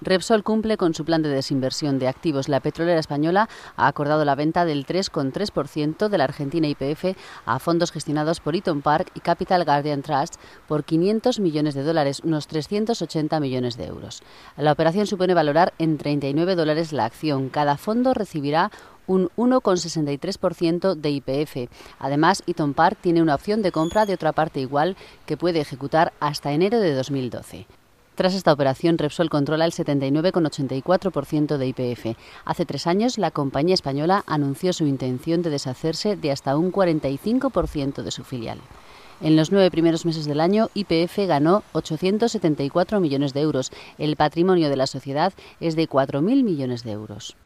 Repsol cumple con su plan de desinversión de activos. La petrolera española ha acordado la venta del 3,3% de la Argentina IPF a fondos gestionados por Eaton Park y Capital Guardian Trust por 500 millones de dólares, unos 380 millones de euros. La operación supone valorar en 39 dólares la acción. Cada fondo recibirá un 1,63% de IPF. Además, Eaton Park tiene una opción de compra de otra parte igual que puede ejecutar hasta enero de 2012. Tras esta operación, Repsol controla el 79,84% de IPF. Hace tres años, la compañía española anunció su intención de deshacerse de hasta un 45% de su filial. En los nueve primeros meses del año, IPF ganó 874 millones de euros. El patrimonio de la sociedad es de 4.000 millones de euros.